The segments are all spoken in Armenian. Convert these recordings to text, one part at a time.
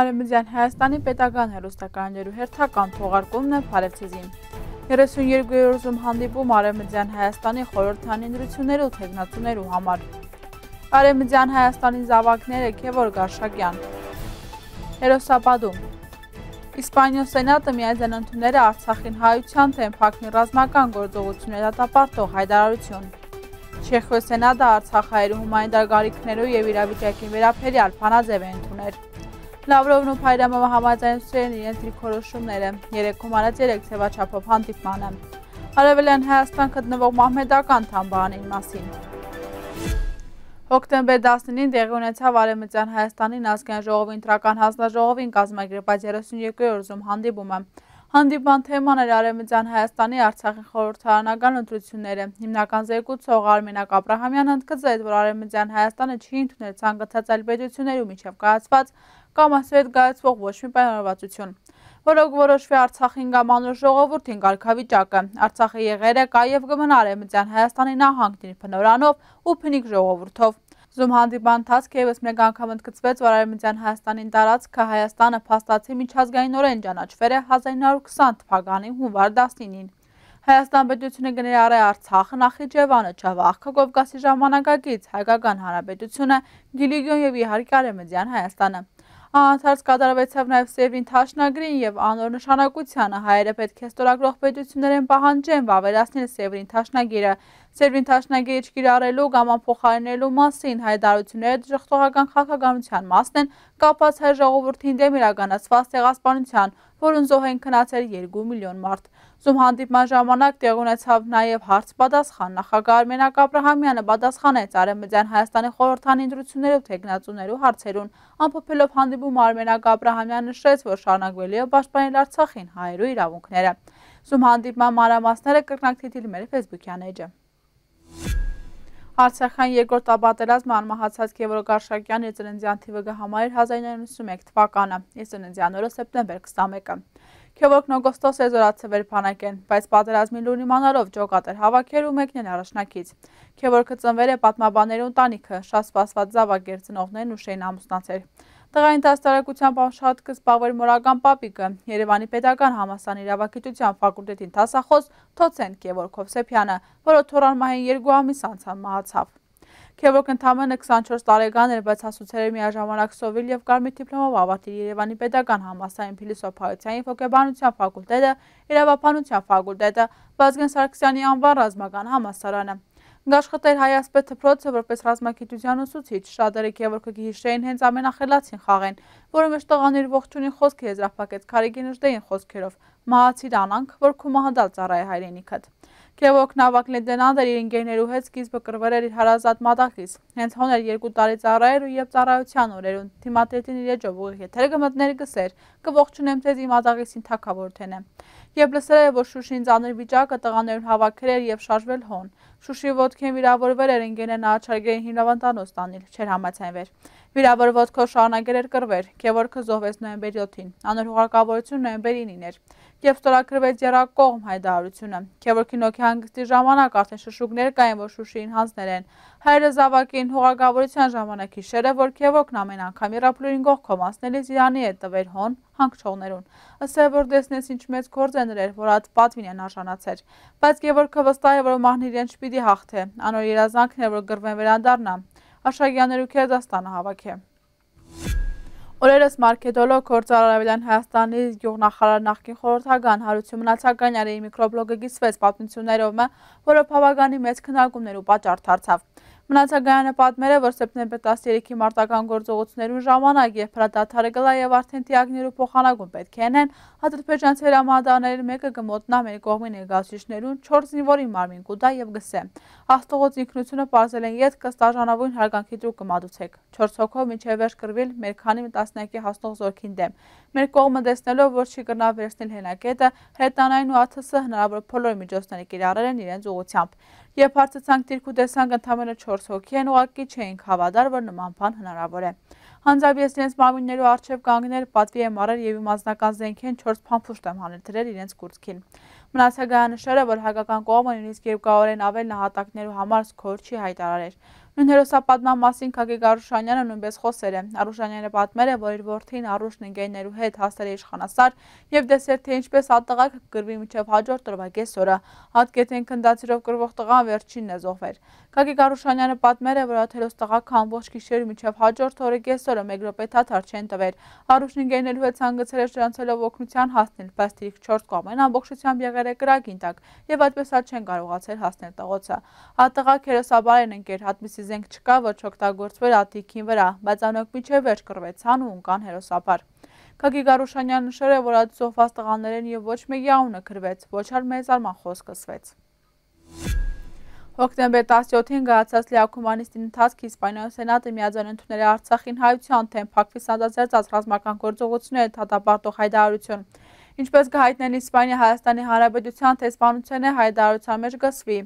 Արևմտյան Հայաստանի պետական հերոստականներու հերթական թողարկումն է Փարեվցեզին։ 32-րդ հանդիպում Արևմտյան Հայաստանի խորհրդանի ընդրությունների ու թեկնածուներու համար։ Արևմտյան Հայաստանի զավակները Քևոր Գարշակյան։ Հերոսապատում Իսպանիա Սենատը միայն ընդունել է Արցախին հայության թեմփակնի ռազմական գործողությունների դատապարտող հայտարարություն։ Չեխիա Սենատը Արցախ հայրու հումանիտար գարիքներով եւ իրավիճակի վերաբերյալ փանաձև է ընդունել։ Լավրովն ու Փայրամովը համաձայնեցրել են իրենց դիրքորոշումները։ Երեքում առած 3 ցեվաչափով հանդիպմանը։ Արևելյան Հայաստան գտնվող Մահմեդական թամբարանի մասին։ Հոկտեմբեր 19-ին դեղի ունեցավ Արևմտյան Հայաստանին ազգային ժողովի ընտրական հանձնաժողովին կազմակերպած 32-րդ զում հանդիպումը։ Հանդիպան թեման էր Արևմտյան Հայաստանի Արցախի խորհրդարանական ընտրությունները։ Հիմնական զեկուցող Արմենակ Աբրահամյանը ընդգծեց, որ Արևմտյան Հայաստանը չի ընդունել ցանկացած այլ պետությունների միջև կայացված կամ ասել գայացվող ոչ մի պայմանավորվածություն, որոնք որոշվի Արցախին կամ անոր ժողովրդին ղարքավիճակը։ Արցախի եղերը կա եւ կմնա Արևմտյան Հայաստանի նահանգների բնորանով ու փնիկ ժողովրդով։ Զում հանդիպան ընթացք եւս մեկ անգամ ընդգծվեց, որ Արևմտյան Հայաստանին տարածքը Հայաստանը փաստացի միջազգայինորեն ճանաչվել է 1920 թվականի հունվար 19-ին։ Հայաստան պետությունը գներար է Արցախը, Նախիջևանը, Չավախքը, Կովկասի ժամանակակից, Հայկական Հանրապետությունը, Գիլիգիոն եւ իհարկե Արևմտյան Հայաստանը։ Անցած կատարվեցավ նաև Սևին Թաշնագրին եւ անոր նշանակությանը հայերը պետք է ստորագրող պետություններեն պահանջեն վավերացնել Սևին Թաշնագիրը, Սերբին թաշնագի իչ կիրարելու կամ ամփոխարինելու մասին հայտարությունները դժխտողական քաղաքականության մասն են կապած հայ ժողովրդին դեմ իրականացված ցեղասպանության, որուն զոհ են քնացել 2 միլիոն մարդ։ Զում հանդիպման ժամանակ տեղ ունեցավ նաև հարց պատասխան նախագահ Արմենակ Աբրահամյանը պատասխանեց Արևմտյան Հայաստանի խորհրդանի ընտրություններով թեկնածուներու հարցերուն։ Ամփոփելով հանդիպում Արմենակ Աբրահամյանը նշեց, որ շարունակվելու է պաշտպանել Արցախին հայերու իրավունքները։ Զում հանդիպման մանրամասները կրկնակցիթիլ մեր Facebook-յան էջը։ Արցախյան երկրորդ ապատերազմը անմահացած Գևորգարշակյան Եծրենձյան թիվը գհամարիր 1991 թվականը, Եծրենձյան օրը սեպտեմբեր 21-ը։ Քևորգն օգոստոս է զորացվեր փանակեն, բայց պատերազմի լուրն իմանալով ջոկատ էր հավաքել ու մեկնել առաջնակից։ Քևորգը ծնվել է պատմաբաների ընտանիքը, շատ սպասված զավակ էր ծնողներն ու շեն ամուսնացել։ Տղային դաստարակությամբ անշատ կզբաղվեր մորական պապիկը, երևանի պետական համասան իրավակիտության վակուրդետի ընթասախոս թոցեն կևոր Քովսեպյանը, որը թորան մահին երկու ամիս անցան մահացավ։ Քևորք ընդամենը 24 տարեկան էր, բայց հասուցեր էր միաժամանակ սովիլ և կարմի դիպլոմով ավարտիր Երևանի պետական համասային փիլիսոփայության ֆոկեբանության ֆակուլտետը, իրավապանության ֆակուլտետը, Վազգեն Սարգսյանի անվան ռազմական համասարանը։ Գաշխտեր Հայասպետ թպրոցը որպես ռազմակիտության ուսուցիչ, շատերը կևորկը գիհիշեին հենց ամենախելացին խաղեն, որը մեջ տղաներ ողջունի խոսքի եզրախպակեց, կարիգի նժդեին խոսքերով, մահացիր անանք, որ կու մահադալ ծարայ հայրենիքըտ։ Քևոք նավակ լենդենանդը իր ընկերներու հետ սկիզբը կրվել էր իր հարազատ մատախից։ Հենց հոներ երկու տարի ծառայեր ու եւ ծառայության օրերուն թիմատրետին իր էջով ուղիղ եթեր գմտներ գսեր, կողջունեմ ձեզ իմ ադաղեսին թակավոր թենը։ Եվ լսել է, որ Շուշին ծանր վիճակը տղաներուն հավաքել էր եւ շարժվել հոն։ Շուշի ոտքին վիրավորվել էր ընկերն աչարգերին հիմնավանդանոց տանել, չէր համացանվել։ Վիրավորված քո շարունակել էր կռվեր, Գևորգը զոհվեց նոյեմբեր 7-ին, անոր հուղարկավորությունը նոյեմբեր 9-ին էր։ Եվ ստորագրվեց երակողմ հայտարարությունը։ Գևորգի նոքի հանգստի ժամանակ արդեն շշուկներ կային, որ Շուշիին հանձներ են։ Հայրը զավակին հուղարկավորության ժամանակ հիշերը, որ Գևորգն ամեն անգամ Իրապլուրին գողքով անցնելիս Իրանի հետ տվեր հոն հանգչողներուն։ Ասել որ դեսնես ինչ մեծ գործ է ներեր, որ այդ պատվին են արժանացեր։ Բայց Գևորգը վստահ է, որ մահն իրեն չպիտի հաղթե։ Անոր երազանքն է, որ գրվեն վերանդառնա։ Աշագյանը Քերդաստանը հավաք է։ Օրերս մարքեդոլոգ գործարարավելան Հայաստանի գյուղնախարար նախկին խորհրդական հարություն մնացականյարի միկրոբլոգը գիսվեց պատմություններով մը, որով հավագանի մեծ քննարկումներ ու պատճառ դարձավ։ Մնացագայանը պատմել է, որ սեպտեմբեր 13-ի մարտական գործողություններուն ժամանակ, երբ հրադադարը գլա եւ արդեն տիագներու փոխանակում պետք են են, հադրբեջանց հրամադաների մեկը գմոտնա մեր կողմի ներգացիչներուն 4 զինվորի մարմին կուտա եւ գսե։ Հաստողոց ինքնությունը բարձել են յետ կստաժանավույն հարգանքի դուք կմատուցեք։ 4 հոգով մինչև վերջ կրվել մեր քանի տասնակի հաստող զորքին դեմ։ Մեր կողմը տեսնելով, որ չի կրնա վերցնել հենակետը, հրետանային ու ԱԹՍ հնարավոր բոլոր միջոցները կիրառել են իրենց ուղությամբ։ Երբ հարցեցանք դիրքու տեսանք ընդամենը 4 հոգի են, ուղակի չէինք հավատար, որ նման բան հնարավոր է։ Հանձավ ես իրենց մամիներու արչև կանգներ, պատվի եմ առել եւ իմ անձնական զենքեն 4 փամփուշտ եմ հանել դրել իրենց կուրծքին։ Մնացագարանշերը, որ հայկական կողմը նույնիսկ երկարորեն ավել նահատակներու համար սկոր չի հայտարարել։ Նույն հերոսապատման մասին Քագեգ Արուշանյանը նույնպես խոսեր է։ Արուշանյանը պատմել է, որ իր որդին Արուշն ընկերներու հետ հասել է իշխանասար եւ դեսեր թե ինչպես ատղակ գրվի մինչեւ հաջորդ օրվա կեսօրը։ Հատկետեն քնդացիրով գրվող տղան վերջինն է զոհվել։ Քագեգ Արուշանյանը պատմել է, որ այդ հերոս տղաքը ամբողջ գիշեր մինչեւ հաջորդ օրը կեսօրը մեկ րոպե թաթար չեն տվել։ Արուշն ընկերներու հետ ցանկացել է շրանցելով օգնության հասնել, բայց դիրք 4 կողմեն ամբողջությամբ եղել է կրակին տակ եւ այդպես ալ չեն կարողացել հասնել տղոցը։ Հատղակ հերոսաբար են ընկեր հատմիսի զենք չկա, որ չօգտագործվեր աթիքին վրա, բայց անոնք միջև վերջ կռվեցան ու ունկան հերոսապար։ Քագի Գարուշանյանը նշել է, որ այդ զոհված տղաներն եւ ոչ մեկի անունը գրվեց, ոչ էլ մեզարման խոսք սկսվեց։ Հոկտեմբեր 17-ին գահացած լիակումանիստին ընթացք Իսպանիայի սենատը միաձայն ընդունել է Արցախին հայության թեմ փակվի սանձազերծած ռազմական գործողությունները թատապարտող հայտարարություն։ Ինչպես կհայտնեն Իսպանիա Հայաստանի Հանրապետության տեսփանությունը հայտարարության մեջ գծվի։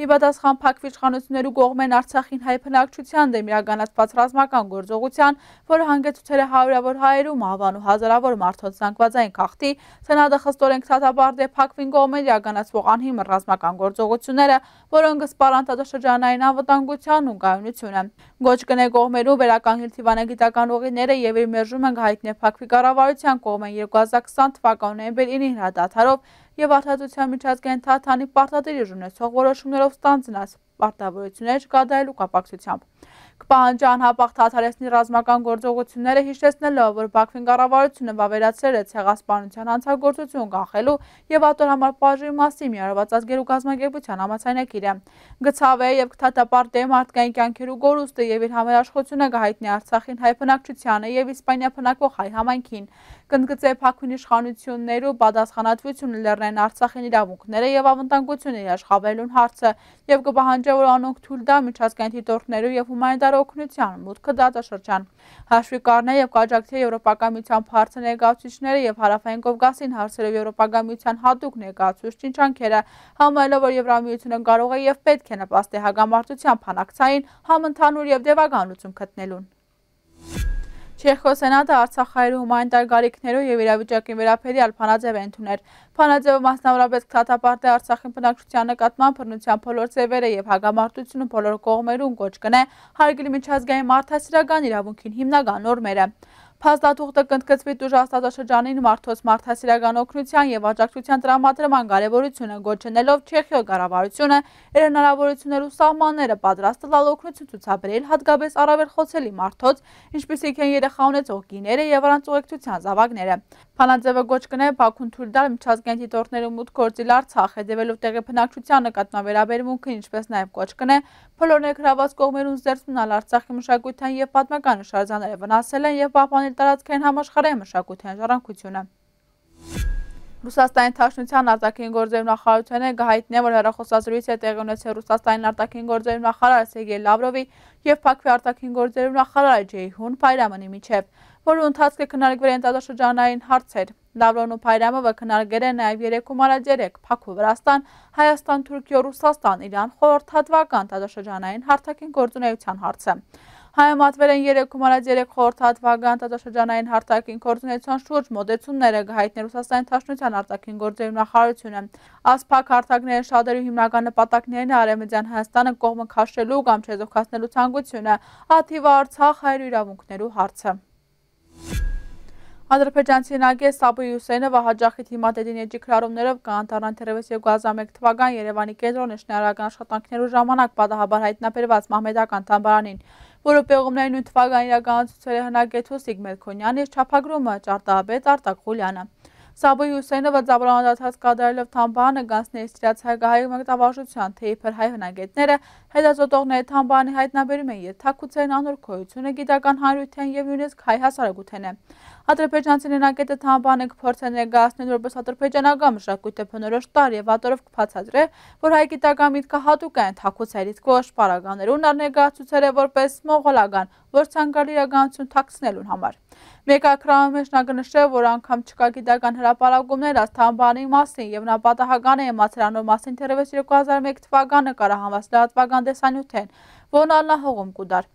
Ի պատասխան փակվիչ խանությունելու կողմ են Արցախին հայ բնակչության դեմ իրականացված ռազմական գործողության, որը հանգեցուցել է հարյուրավոր հայերում ավան ու հազարավոր մարդոց զանգվածային քաղտի, Սենատը խստորեն ցածաբարդ է փակվին կողմեր իրականացվող անհիմն ռազմական գործողությունները, որոնք սպառան տարածաշրջանային անվտանգության ու կայունությունը։ Գոչ կնե կողմերում վերականգնել դիվանագիտական ուղիները եւ իր մերժում են հայտնի փակվի կառավարության կողմեն 2020 թվականի նոյեմբեր 9-ին հրադադարով եւ արտադրության միջազգային թաթանի պարտադիր ուժունեցող որոշումներով ստանձնած պարտավորություններ կատարելու կապակցությամբ։ Կպահանջի անհապաղ թաթարեցնի ռազմական գործողությունները հիշեցնելով, որ Բաքվին կառավարությունը վավերացրել է ցեղասպանության հանցագործություն կանխելու եւ ատորհամար պարժի մասին միարվածած գերուկազմակերպության համացանակիրը։ Գցավ է եւ կթատապարտե մարդկային կյանքերու գորուստը եւ իր համերաշխությունը կհայտնի Արցախին հայ բնակչությանը եւ Իսպանիա բնակվող հայ համայնքին։ Կընդգծե Փակուն իշխանություններու պատասխանատվությունը լեռնային Արցախին իրավունքները եւ ավանդանկությունը իր աշխավելուն հարցը եւ կպահանջի որ անոնք թույլ տա միջազգային դիտորդներու եւ հումանիտար իրարօգնության, մուտքը դատաշրջան։ Հաշվի կառնել եւ կաջակցել Եվրոպական միության հարցը ներկայացուցիչները եւ Հարավային Կովկասին հարցերով Եվրոպական միության հատուկ ներկայացուցիչ Չինչանքերը, համարելով որ Եվրամիությունը կարող է եւ պետք է նպաստի հագամարտության փանակցային համընդհանուր եւ դեպագանություն գտնելուն։ Չեխոսենատը Արցախայրու հումանիտար տարգարիքներով եւ իրավիճակին վերաբերյալ փանաձև է ընդունել։ Փանաձևը մասնավորապես քննադատապարտ է Արցախի բնակչության նկատմամբ բռնության բոլոր ձևերը եւ հագամարտությունը բոլոր կողմերում կոչ կնե հարգելի միջազգային մարդասիրական իրավունքին հիմնական նորմերը։ Փաստաթուղթը կընդգծվի դուժ աստածաշրջանին մարդոց մարդասիրական օգնության եւ աջակցության տրամադրման կարեւորությունը գոչնելով Չեխիո կառավարությունը իր հնարավորություններով սահմանները պատրաստ տալալ օգնություն ցուցաբերել հատկապես առավել խոցելի մարդոց, ինչպիսիք են երեխաունեցող գիները եւ առանց ուղեկցության զավակները։ Հանաձևը գոչ կներ Բաքուն թուրդալ միջազգային դիտորդներում մուտք գործիլ Արցախ է դեվելով տեղի բնակչության նկատմավերաբերմունքը ինչպես նաև գոչ կներ բոլորներ գրաված կողմերուն զերծմնալ Արցախի մշակութային եւ պատմական նշարժանները վնասել են եւ պահպանել տարածքային համաշխարհային մշակութային ժառանգությունը։ Ռուսաստանի Թաշնության արտաքին գործերի նախարարությունը գահիտնե, որ հեռախոսազրույց է տեղի ունեցել Ռուսաստանի արտաքին գործերի նախարար Սերգեյ Լավրովի եւ Բաքվի արտաքին գործերի նախարար Ջեյհուն Փայրամանի միջև որի ընթացքը քննարկվել են տարածաշրջանային հարցեր։ Լավրոնը Փայրամովը քննարկել են նաև 3 հումանիտար 3 Փաքու Վրաստան, Հայաստան, Թուրքիա, Ռուսաստան, Իրան խորհրդատվական տարածաշրջանային հարթակին գործունեության հարցը։ Հայամատվել են 3 հումանիտար 3 խորհրդատվական տարածաշրջանային հարթակին գործունեության շուրջ մոտեցումները գահիտնի Ռուսաստանի Թաշնության արտաքին գործերի նախարարությունը։ Ասփակ հարթակների շատերի հիմնական նպատակներն արևմտյան Հայաստանը կողմը քաշելու կամ չեզոքացնելու ցանկությունը, աթիվա Արցախ հայր իրավունքներու հարցը։ Ադրբեջանցի նագե Սաբու Հյուսեյնովը հաջախի թիմատետին էջի քրարումներով կանդարան թերևս 2001 թվական Երևանի կենտրոն նշնարական աշխատանքներու ժամանակ պատահաբար հայտնաբերված Մահմեդական թամբարանին, որը պեղումների նույն թվական իրականացուցել է հնագեթու Սիգմել Քոնյանը, իսկ չափագրումը ճարտարապետ Արտակ Ղուլյանը։ Սաբու Հյուսեյնովը ծավալանդացած կատարելով Թամբանը գանցներից իրաց հայկահայ մգտավարժության, թե իբր հայ հնագետները հետազոտողների Թամբանի հայտնաբերում են երթակուցային անոր քոյությունը, գիտական հանրության եւ նույնիսկ հայ հասարակութեն է։ Ադրբեջանցի նենակետը Թամբանը կփորձ է ներկայացնել, որպես ադրբեջանական մշակույթը փնորոշ տար եւ վատորով կփածածրե, որ հայ գիտական միտքը հատուկ է ընդհակոց հայրից կողջ պարագաներուն ներկայացուցել է որպես մողոլական, որ ցանկալի իրականություն թաքցնելուն համար։ Մեկակրավում մեջ նա գնշել, որ անգամ չկա գիտական հրապարակումներ Աստանբանի մասին եւ նա պատահական է իմացրանոր մասին թերևս 2001 թվականը կարահանված լրատվական տեսանյութ են, որն ալնահողում կուդար։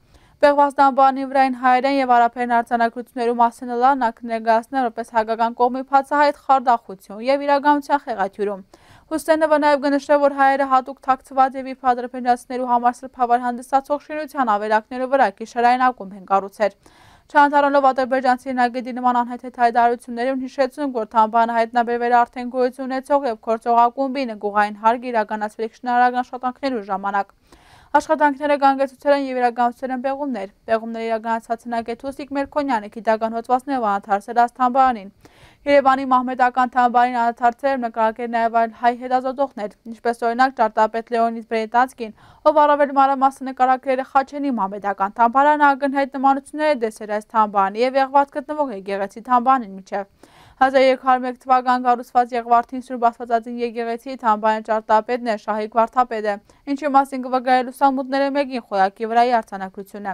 Պեղվաստանբանի վրային հայերեն և առապերն արձանակրություններում ասենլան ակներգասն է որպես հագական կողմի պացահայտ խարդախություն և իրագամության խեղաթյուրում։ Հուսենովը նաև գնշել, որ հայերը հատուկ թակցված և իպ ադրպենդացներու համար սրպավար հանդիսացող շինության ավերակներու վրա կիշարային ակում են կարուցեր։ Չանդարոնով ադրբեջանցի նագետի նման անհայտ հետայդարություններում հիշեցում, որ թամբանը հայտնաբերվեր արդեն գոյություն ունեցող և գործող ակումբին գուղային հարգ իրականացվելիք շնարագան շատանքներու ժամանակ։ Աշխատանքները գանգեցուցել են և իրագանցել են բեղումներ։ Բեղումները իրագանացած հնակեթու Սիկ Մերքոնյանը գիտական հոծվածն է վանաթարսել Աստանբարանին։ Երևանի մահմեդական թամբարին անաթարցել եմ նկրակել նաև այլ հայ հետազոտողներ, ինչպես օրինակ ճարտապետ լեոնից բրետանցկին, ով առավել մարամասը նկարակրել է խաչենի մահմեդական թամբարան ագնհայտ նմանությունները դեսեր այս թամբարանի և եղված գտնվող է գեղեցի թամբանին միջև։ 1301 թվական կառուցված Եղվարդին Սուրբ Աստվածածին եկեղեցի համբարան ճարտարապետն է, շահիկ վարդապետը, ինչի մասին կվգայել ուսամուտները մեկին խոյակի վրայի արձանակությունը։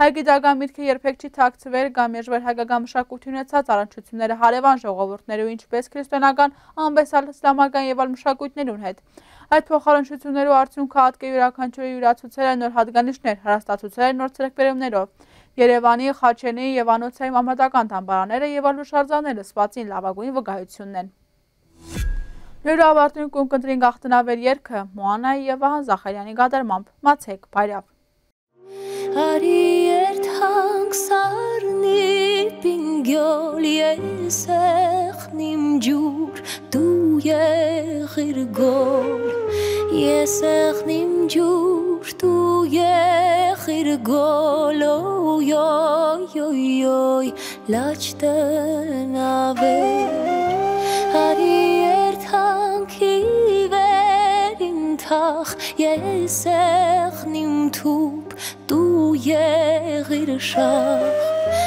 Հայ գիտական միտքը երբեք չի թաքցվել կամ երժվեր հայկական մշակություն ունեցած առանջությունները հարևան ժողովուրդներու ինչպես քրիստոնական, անբեսալ իսլամական եւ այլ մշակույթներուն հետ։ Այդ փոխարենչություններու արդյունքը հատկի յուրաքանչյուրի յուրացուցել է նոր հատկանիշներ, հարստացուցել է նոր ցերեկբերումներով։ Երևանի, Խաչենի եւ Անոցայի մամատական դամբարանները եւ ալուշարձանները սպացին լավագույն վկայությունն են։ Լուրը ավարտին կուն կընտրին գախտնավեր երգը Մոանայի եւ Վահան Զախարյանի գադարմամբ։ Մացեք, բարյավ։ Արի երթանք սառնի պինգյոլ ես էխնիմ ջուր դու եղիր գոլ ես էխնիմ ջուր դու եղիր խիր գոլո յոյ յոյ յոյ լաչտնավե արի երթանքի վերին թախ ես եղնիմ թուփ դու եղիր շախ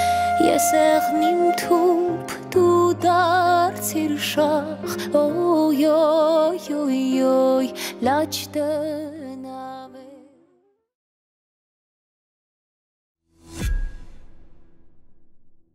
ես եղնիմ թուփ դու դարձիր շախ օյ օյ օյ օյ լաչտը